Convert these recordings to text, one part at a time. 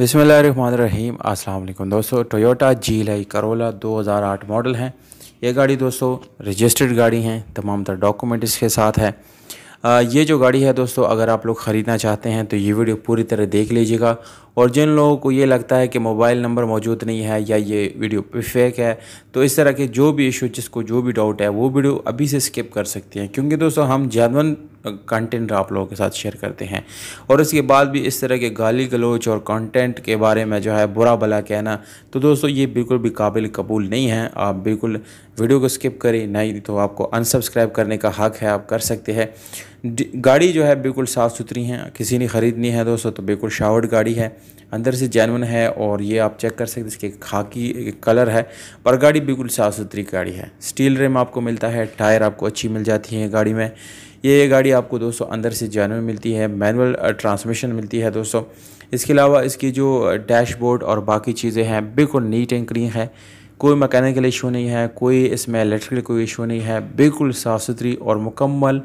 अस्सलाम वालेकुम दोस्तों Toyota G li Corolla 2008 model हैं ये गाड़ी दोस्तों रजिस्टर्ड गाड़ी हैं तमाम तर डॉक्यूमेंट इसके साथ है आ, ये जो गाड़ी है दोस्तों अगर आप लोग ख़रीदना चाहते हैं तो ये वीडियो पूरी तरह देख लीजिएगा और जिन लोगों को ये लगता है कि मोबाइल नंबर मौजूद नहीं है या ये वीडियो फेक है तो इस तरह के जो भी इशू जिसको जो भी डाउट है वो वीडियो अभी से स्किप कर सकते हैं क्योंकि दोस्तों हम जैनवन कंटेंट आप लोगों के साथ शेयर करते हैं और इसके बाद भी इस तरह के गाली गलोच और कंटेंट के बारे में जो है बुरा भला कहना तो दोस्तों ये बिल्कुल भी काबिल कबूल नहीं है आप बिल्कुल वीडियो को स्किप करें नहीं तो आपको अनसब्सक्राइब करने का हक है आप कर सकते हैं गाड़ी जो है बिल्कुल साफ़ सुथरी है किसी ने ख़रीदनी है दोस्तों तो बिल्कुल शावर्ड गाड़ी है अंदर से जैनवन है और ये आप चेक कर सकते इसके खाकी कलर है और गाड़ी बिल्कुल साफ़ सुथरी गाड़ी है स्टील रेम आपको मिलता है टायर आपको अच्छी मिल जाती है गाड़ी में ये गाड़ी आपको दोस्तों अंदर से जैनवन मिलती है मैनुअल ट्रांसमिशन मिलती है दोस्तों इसके अलावा इसकी जो डैशबोर्ड और बाकी चीज़ें हैं बिल्कुल नीट एंड क्लीन है कोई मैकेनिकल इशू नहीं है कोई इसमें इलेक्ट्रिकल कोई इशू नहीं है बिल्कुल साफ़ सुथरी और मुकम्मल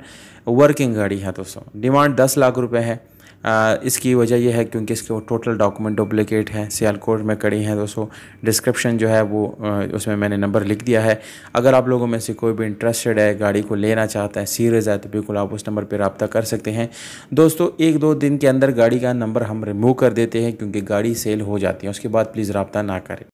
वर्किंग गाड़ी है दोस्तों डिमांड दस लाख रुपए है आ, इसकी वजह यह है क्योंकि इसके वो टोटल डॉक्यूमेंट डुप्लिकेट है सियाल कोर्ट में कड़ी हैं दोस्तों डिस्क्रिप्शन जो है वो उसमें मैंने नंबर लिख दिया है अगर आप लोगों में से कोई भी इंटरेस्टेड है गाड़ी को लेना चाहता है सीरियस है तो बिल्कुल आप उस नंबर पर रबता कर सकते हैं दोस्तों एक दो दिन के अंदर गाड़ी का नंबर हम रिमूव कर देते हैं क्योंकि गाड़ी सेल हो जाती है उसके बाद प्लीज़ रबता ना करें